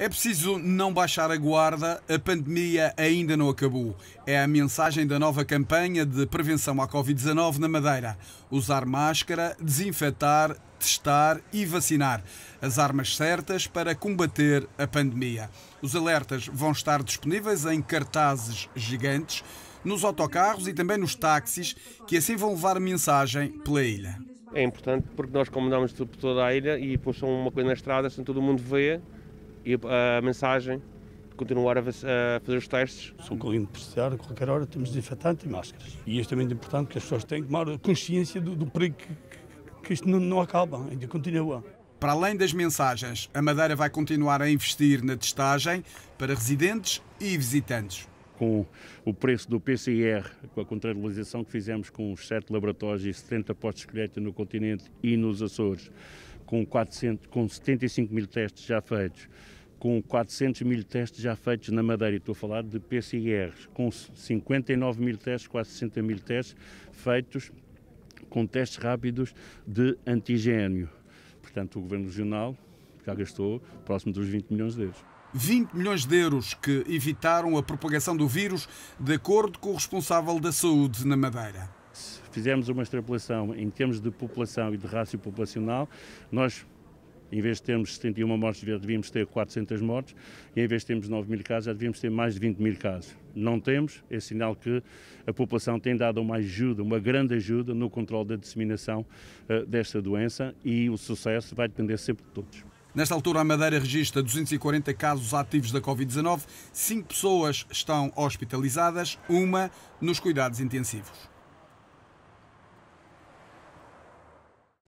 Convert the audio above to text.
É preciso não baixar a guarda, a pandemia ainda não acabou. É a mensagem da nova campanha de prevenção à Covid-19 na Madeira. Usar máscara, desinfetar, testar e vacinar. As armas certas para combater a pandemia. Os alertas vão estar disponíveis em cartazes gigantes, nos autocarros e também nos táxis, que assim vão levar a mensagem pela ilha. É importante porque nós comandamos por toda a ilha e depois são uma coisa na estrada, assim todo mundo vê e a mensagem continuar a, fazer os testes. São cliente precisar, a qualquer hora temos desinfetante e máscaras. E isto é muito importante que as pessoas tenham tomar consciência do, do perigo que, que isto não, não acaba, ainda continua. Para além das mensagens, a Madeira vai continuar a investir na testagem para residentes e visitantes com o preço do PCR, com a contratualização que fizemos com os sete laboratórios e 70 postos de no continente e nos Açores, com, 400, com 75 mil testes já feitos, com 400 mil testes já feitos na Madeira, estou a falar de PCRs, com 59 mil testes, quase 60 mil testes feitos com testes rápidos de antigênio. Portanto, o Governo Regional já gastou próximo dos 20 milhões de euros. 20 milhões de euros que evitaram a propagação do vírus, de acordo com o responsável da saúde na Madeira. Se fizermos uma extrapolação em termos de população e de rácio populacional, nós em vez de termos 71 mortes, devíamos ter 400 mortes, e em vez de termos 9 mil casos, já devíamos ter mais de 20 mil casos. Não temos, é sinal que a população tem dado uma ajuda, uma grande ajuda no controle da disseminação uh, desta doença e o sucesso vai depender sempre de todos. Nesta altura, a Madeira registra 240 casos ativos da Covid-19, 5 pessoas estão hospitalizadas, uma nos cuidados intensivos.